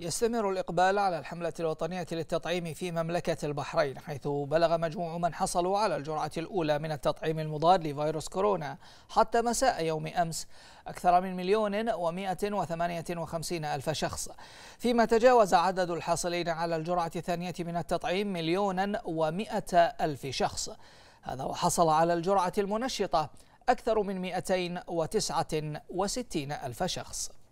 يستمر الإقبال على الحملة الوطنية للتطعيم في مملكة البحرين حيث بلغ مجموع من حصلوا على الجرعة الأولى من التطعيم المضاد لفيروس كورونا حتى مساء يوم أمس أكثر من مليون ومائة وثمانية وخمسين ألف شخص فيما تجاوز عدد الحاصلين على الجرعة الثانية من التطعيم مليونا ومائة ألف شخص هذا وحصل على الجرعة المنشطة أكثر من وستين ألف شخص